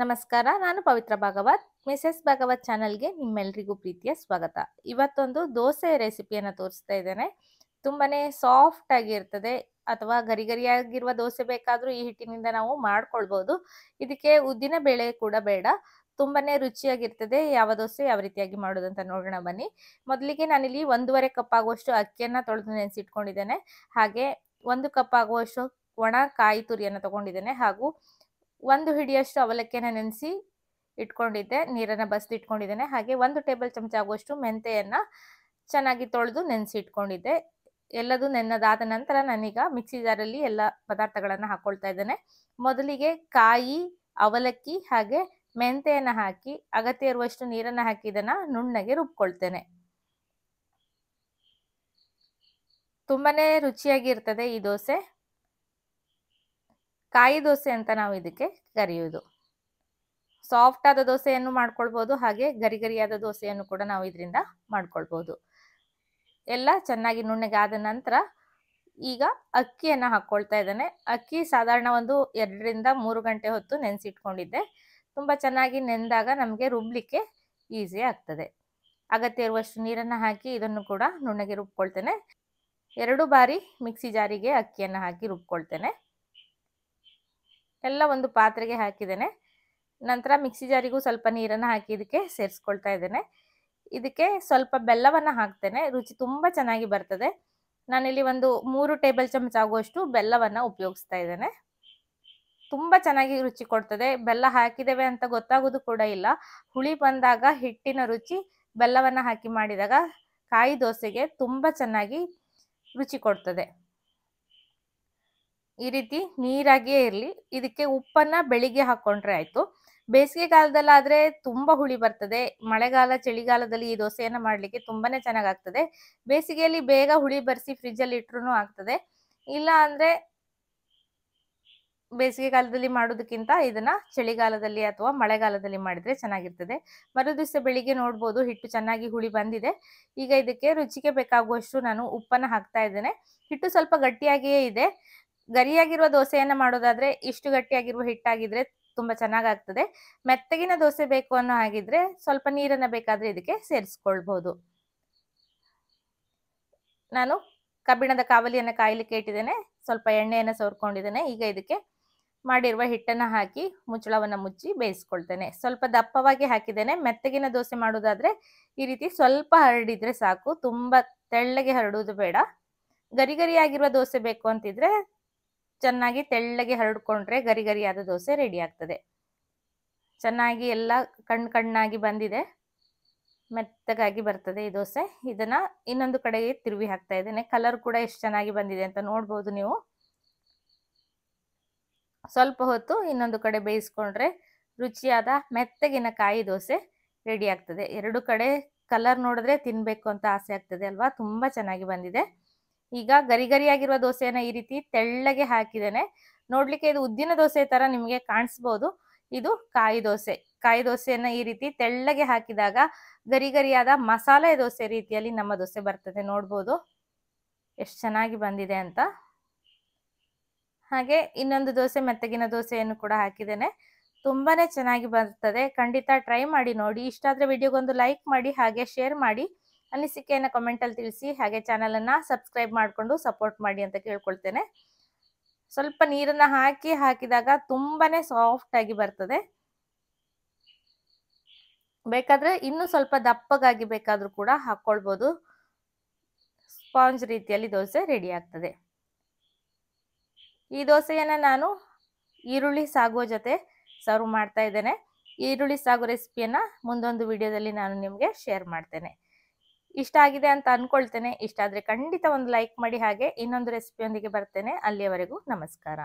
ನಮಸ್ಕಾರ ನಾನು ಪವಿತ್ರ ಭಾಗವತ್ ಮಿಸಸ್ ಭಾಗವತ್ ಚಾನಲ್ಗೆ ನಿಮ್ಮೆಲ್ಲರಿಗೂ ಪ್ರೀತಿಯ ಸ್ವಾಗತ ಇವತ್ತೊಂದು ದೋಸೆ ರೆಸಿಪಿಯನ್ನು ತೋರಿಸ್ತಾ ಇದ್ದೇನೆ ತುಂಬಾ ಸಾಫ್ಟ್ ಆಗಿರ್ತದೆ ಅಥವಾ ಗರಿ ಗರಿಯಾಗಿರುವ ದೋಸೆ ಬೇಕಾದರೂ ಈ ಹಿಟ್ಟಿನಿಂದ ನಾವು ಮಾಡ್ಕೊಳ್ಬೋದು ಇದಕ್ಕೆ ಉದ್ದಿನ ಬೇಳೆ ಕೂಡ ಬೇಡ ತುಂಬಾನೇ ರುಚಿಯಾಗಿರ್ತದೆ ಯಾವ ದೋಸೆ ಯಾವ ರೀತಿಯಾಗಿ ಮಾಡೋದಂತ ನೋಡೋಣ ಬನ್ನಿ ಮೊದಲಿಗೆ ನಾನಿಲ್ಲಿ ಒಂದೂವರೆ ಕಪ್ ಆಗುವಷ್ಟು ಅಕ್ಕಿಯನ್ನು ತೊಳೆದು ನೆನೆಸಿಟ್ಕೊಂಡಿದ್ದೇನೆ ಹಾಗೆ ಒಂದು ಕಪ್ ಆಗುವಷ್ಟು ಒಣ ಕಾಯಿ ತುರಿಯನ್ನು ತಗೊಂಡಿದ್ದೇನೆ ಹಾಗೂ ಒಂದು ಹಿಡಿಯಷ್ಟು ಅವಲಕ್ಕಿನ ನೆನೆಸಿ ಇಟ್ಕೊಂಡಿದ್ದೆ ನೀರನ್ನ ಬಸ್ದು ಇಟ್ಕೊಂಡಿದ್ದೇನೆ ಹಾಗೆ ಒಂದು ಟೇಬಲ್ ಚಮಚ ಆಗುವಷ್ಟು ಮೆಂತೆಯನ್ನು ಚೆನ್ನಾಗಿ ತೊಳೆದು ನೆನೆಸಿ ಇಟ್ಕೊಂಡಿದ್ದೆ ಎಲ್ಲದೂ ನೆನ್ನದಾದ ನಂತರ ನಾನೀಗ ಮಿಕ್ಸಿ ಜಾರಲ್ಲಿ ಎಲ್ಲ ಪದಾರ್ಥಗಳನ್ನು ಹಾಕೊಳ್ತಾ ಇದ್ದೇನೆ ಮೊದಲಿಗೆ ಕಾಯಿ ಅವಲಕ್ಕಿ ಹಾಗೆ ಮೆಂತೆಯನ್ನು ಹಾಕಿ ಅಗತ್ಯ ಇರುವಷ್ಟು ನೀರನ್ನು ಹಾಕಿ ಇದನ್ನು ನುಣ್ಣಗೆ ರುಬ್ಕೊಳ್ತೇನೆ ತುಂಬಾ ರುಚಿಯಾಗಿ ಇರ್ತದೆ ಈ ದೋಸೆ ಕಾಯಿ ದೋಸೆ ಅಂತ ನಾವು ಇದಕ್ಕೆ ಕರೆಯುವುದು ಸಾಫ್ಟ್ ಆದ ದೋಸೆಯನ್ನು ಮಾಡ್ಕೊಳ್ಬೋದು ಹಾಗೆ ಗರಿ ಗರಿಯಾದ ದೋಸೆಯನ್ನು ಕೂಡ ನಾವು ಇದರಿಂದ ಮಾಡ್ಕೊಳ್ಬೋದು ಎಲ್ಲ ಚೆನ್ನಾಗಿ ನುಣ್ಣಗಾದ ನಂತರ ಈಗ ಅಕ್ಕಿಯನ್ನು ಹಾಕ್ಕೊಳ್ತಾ ಇದ್ದಾನೆ ಅಕ್ಕಿ ಸಾಧಾರಣ ಒಂದು ಎರಡರಿಂದ ಮೂರು ಗಂಟೆ ಹೊತ್ತು ನೆನೆಸಿಟ್ಕೊಂಡಿದ್ದೆ ತುಂಬ ಚೆನ್ನಾಗಿ ನೆಂದಾಗ ನಮಗೆ ರುಬ್ಲಿಕ್ಕೆ ಈಸಿ ಆಗ್ತದೆ ಅಗತ್ಯ ಇರುವಷ್ಟು ನೀರನ್ನು ಹಾಕಿ ಇದನ್ನು ಕೂಡ ನುಣ್ಣಗೆ ರುಬ್ಕೊಳ್ತೇನೆ ಎರಡು ಬಾರಿ ಮಿಕ್ಸಿ ಜಾರಿಗೆ ಅಕ್ಕಿಯನ್ನು ಹಾಕಿ ರುಬ್ಕೊಳ್ತೇನೆ ಎಲ್ಲ ಒಂದು ಪಾತ್ರೆಗೆ ಹಾಕಿದ್ದೇನೆ ನಂತರ ಮಿಕ್ಸಿ ಜಾರಿಗೂ ಸ್ವಲ್ಪ ನೀರನ್ನು ಹಾಕಿ ಇದಕ್ಕೆ ಸೇರಿಸ್ಕೊಳ್ತಾ ಇದ್ದೇನೆ ಇದಕ್ಕೆ ಸ್ವಲ್ಪ ಬೆಲ್ಲವನ್ನು ಹಾಕ್ತೇನೆ ರುಚಿ ತುಂಬ ಚೆನ್ನಾಗಿ ಬರ್ತದೆ ನಾನಿಲ್ಲಿ ಒಂದು ಮೂರು ಟೇಬಲ್ ಚಮಚ ಆಗುವಷ್ಟು ಬೆಲ್ಲವನ್ನು ಉಪಯೋಗಿಸ್ತಾ ಇದ್ದೇನೆ ತುಂಬ ಚೆನ್ನಾಗಿ ರುಚಿ ಕೊಡ್ತದೆ ಬೆಲ್ಲ ಹಾಕಿದ್ದೇವೆ ಅಂತ ಗೊತ್ತಾಗೋದು ಕೂಡ ಇಲ್ಲ ಹುಳಿ ಬಂದಾಗ ಹಿಟ್ಟಿನ ರುಚಿ ಬೆಲ್ಲವನ್ನು ಹಾಕಿ ಮಾಡಿದಾಗ ಕಾಯಿ ದೋಸೆಗೆ ತುಂಬ ಚೆನ್ನಾಗಿ ರುಚಿ ಕೊಡ್ತದೆ ಈ ರೀತಿ ನೀರಾಗಿಯೇ ಇರಲಿ ಇದಕ್ಕೆ ಉಪ್ಪನ್ನ ಬೆಳಿಗ್ಗೆ ಹಾಕೊಂಡ್ರೆ ಆಯ್ತು ಬೇಸಿಗೆ ಕಾಲದಲ್ಲಾದ್ರೆ ತುಂಬಾ ಹುಳಿ ಬರ್ತದೆ ಮಳೆಗಾಲ ಚಳಿಗಾಲದಲ್ಲಿ ಈ ದೋಸೆಯನ್ನ ಮಾಡ್ಲಿಕ್ಕೆ ತುಂಬಾನೇ ಚೆನ್ನಾಗಾಗ್ತದೆ ಬೇಸಿಗೆಯಲ್ಲಿ ಬೇಗ ಹುಳಿ ಬರೆಸಿ ಅಲ್ಲಿ ಇಟ್ರು ಆಗ್ತದೆ ಇಲ್ಲ ಅಂದ್ರೆ ಬೇಸಿಗೆ ಕಾಲದಲ್ಲಿ ಮಾಡೋದಕ್ಕಿಂತ ಇದನ್ನ ಚಳಿಗಾಲದಲ್ಲಿ ಅಥವಾ ಮಳೆಗಾಲದಲ್ಲಿ ಮಾಡಿದ್ರೆ ಚೆನ್ನಾಗಿರ್ತದೆ ಮರು ಬೆಳಿಗ್ಗೆ ನೋಡ್ಬೋದು ಹಿಟ್ಟು ಚೆನ್ನಾಗಿ ಹುಳಿ ಬಂದಿದೆ ಈಗ ಇದಕ್ಕೆ ರುಚಿಗೆ ಬೇಕಾಗುವಷ್ಟು ನಾನು ಉಪ್ಪನ್ನ ಹಾಕ್ತಾ ಇದ್ದೇನೆ ಹಿಟ್ಟು ಸ್ವಲ್ಪ ಗಟ್ಟಿಯಾಗಿಯೇ ಇದೆ ಗರಿಯಾಗಿರುವ ದೋಸೆಯನ್ನ ಮಾಡೋದಾದ್ರೆ ಇಷ್ಟು ಗಟ್ಟಿಯಾಗಿರುವ ಹಿಟ್ಟಾಗಿದ್ರೆ ತುಂಬಾ ಚೆನ್ನಾಗಾಗ್ತದೆ ಮೆತ್ತಗಿನ ದೋಸೆ ಬೇಕು ಅನ್ನೋ ಹಾಗಿದ್ರೆ ಸ್ವಲ್ಪ ನೀರನ್ನ ಬೇಕಾದ್ರೆ ಇದಕ್ಕೆ ಸೇರಿಸ್ಕೊಳ್ಬಹುದು ನಾನು ಕಬ್ಬಿಣದ ಕಾವಲಿಯನ್ನ ಕಾಯ್ಲಿಕ್ಕೆ ಇಟ್ಟಿದ್ದೇನೆ ಸ್ವಲ್ಪ ಎಣ್ಣೆಯನ್ನ ಸವರ್ಕೊಂಡಿದ್ದೇನೆ ಈಗ ಇದಕ್ಕೆ ಮಾಡಿರುವ ಹಿಟ್ಟನ್ನ ಹಾಕಿ ಮುಚ್ಚಳವನ್ನ ಮುಚ್ಚಿ ಬೇಯಿಸ್ಕೊಳ್ತೇನೆ ಸ್ವಲ್ಪ ದಪ್ಪವಾಗಿ ಹಾಕಿದ್ದೇನೆ ಮೆತ್ತಗಿನ ದೋಸೆ ಮಾಡೋದಾದ್ರೆ ಈ ರೀತಿ ಸ್ವಲ್ಪ ಹರಡಿದ್ರೆ ಸಾಕು ತುಂಬಾ ತೆಳ್ಳಗೆ ಹರಡುವುದು ಬೇಡ ಗರಿ ಗರಿಯಾಗಿರುವ ದೋಸೆ ಬೇಕು ಅಂತಿದ್ರೆ ಚೆನ್ನಾಗಿ ತೆಳ್ಳಗೆ ಹರಡ್ಕೊಂಡ್ರೆ ಗರಿ ಗರಿಯಾದ ದೋಸೆ ರೆಡಿ ಆಗ್ತದೆ ಚೆನ್ನಾಗಿ ಎಲ್ಲ ಕಣ್ಣು ಕಣ್ಣಾಗಿ ಬಂದಿದೆ ಮೆತ್ತಗಾಗಿ ಬರ್ತದೆ ಈ ದೋಸೆ ಇದನ್ನ ಇನ್ನೊಂದು ಕಡೆಗೆ ತಿರುವಿ ಹಾಕ್ತಾ ಇದ್ದೇನೆ ಕಲರ್ ಕೂಡ ಎಷ್ಟು ಚೆನ್ನಾಗಿ ಬಂದಿದೆ ಅಂತ ನೋಡ್ಬೋದು ನೀವು ಸ್ವಲ್ಪ ಹೊತ್ತು ಇನ್ನೊಂದು ಕಡೆ ಬೇಯಿಸ್ಕೊಂಡ್ರೆ ರುಚಿಯಾದ ಮೆತ್ತಗಿನ ಕಾಯಿ ದೋಸೆ ರೆಡಿ ಆಗ್ತದೆ ಎರಡು ಕಡೆ ಕಲರ್ ನೋಡಿದ್ರೆ ತಿನ್ನಬೇಕು ಅಂತ ಆಸೆ ಆಗ್ತದೆ ಅಲ್ವಾ ತುಂಬ ಚೆನ್ನಾಗಿ ಬಂದಿದೆ ಈಗ ಗರಿ ಗರಿಯಾಗಿರುವ ದೋಸೆಯನ್ನ ಈ ರೀತಿ ತೆಳ್ಳಗೆ ಹಾಕಿದ್ದೇನೆ ನೋಡ್ಲಿಕ್ಕೆ ಇದು ಉದ್ದಿನ ದೋಸೆ ತರ ನಿಮಗೆ ಕಾಣಿಸ್ಬೋದು ಇದು ಕಾಯಿ ದೋಸೆ ಕಾಯಿ ದೋಸೆಯನ್ನ ಈ ರೀತಿ ತೆಳ್ಳಗೆ ಹಾಕಿದಾಗ ಗರಿ ಗರಿಯಾದ ಮಸಾಲೆ ದೋಸೆ ರೀತಿಯಲ್ಲಿ ನಮ್ಮ ದೋಸೆ ಬರ್ತದೆ ನೋಡ್ಬೋದು ಎಷ್ಟು ಚೆನ್ನಾಗಿ ಬಂದಿದೆ ಅಂತ ಹಾಗೆ ಇನ್ನೊಂದು ದೋಸೆ ಮೆತ್ತಗಿನ ದೋಸೆಯನ್ನು ಕೂಡ ಹಾಕಿದ್ದೇನೆ ತುಂಬಾನೇ ಚೆನ್ನಾಗಿ ಬರ್ತದೆ ಖಂಡಿತ ಟ್ರೈ ಮಾಡಿ ನೋಡಿ ಇಷ್ಟಾದ್ರೆ ವಿಡಿಯೋಗೊಂದು ಲೈಕ್ ಮಾಡಿ ಹಾಗೆ ಶೇರ್ ಮಾಡಿ ಅನಿಸಿಕೆಯನ್ನು ಕಮೆಂಟಲ್ಲಿ ತಿಳಿಸಿ ಹಾಗೆ ಚಾನಲನ್ನು ಸಬ್ಸ್ಕ್ರೈಬ್ ಮಾಡಿಕೊಂಡು ಸಪೋರ್ಟ್ ಮಾಡಿ ಅಂತ ಕೇಳ್ಕೊಳ್ತೇನೆ ಸ್ವಲ್ಪ ನೀರನ್ನು ಹಾಕಿ ಹಾಕಿದಾಗ ತುಂಬಾ ಸಾಫ್ಟಾಗಿ ಬರ್ತದೆ ಬೇಕಾದರೆ ಇನ್ನೂ ಸ್ವಲ್ಪ ದಪ್ಪಗಾಗಿ ಬೇಕಾದರೂ ಕೂಡ ಹಾಕ್ಕೊಳ್ಬೋದು ಸ್ಪಾಂಜ್ ರೀತಿಯಲ್ಲಿ ದೋಸೆ ರೆಡಿ ಆಗ್ತದೆ ಈ ದೋಸೆಯನ್ನು ನಾನು ಈರುಳ್ಳಿ ಸಾಗುವ ಜೊತೆ ಸರ್ವ್ ಮಾಡ್ತಾ ಇದ್ದೇನೆ ಈರುಳ್ಳಿ ಸಾಗು ರೆಸಿಪಿಯನ್ನು ಮುಂದೊಂದು ವಿಡಿಯೋದಲ್ಲಿ ನಾನು ನಿಮಗೆ ಶೇರ್ ಮಾಡ್ತೇನೆ ಇಷ್ಟ ಆಗಿದೆ ಅಂತ ಅನ್ಕೊಳ್ತೇನೆ ಇಷ್ಟ ಆದರೆ ಖಂಡಿತ ಒಂದು ಲೈಕ್ ಮಾಡಿ ಹಾಗೆ ಇನ್ನೊಂದು ರೆಸಿಪಿಯೊಂದಿಗೆ ಬರ್ತೇನೆ ಅಲ್ಲಿಯವರೆಗೂ ನಮಸ್ಕಾರ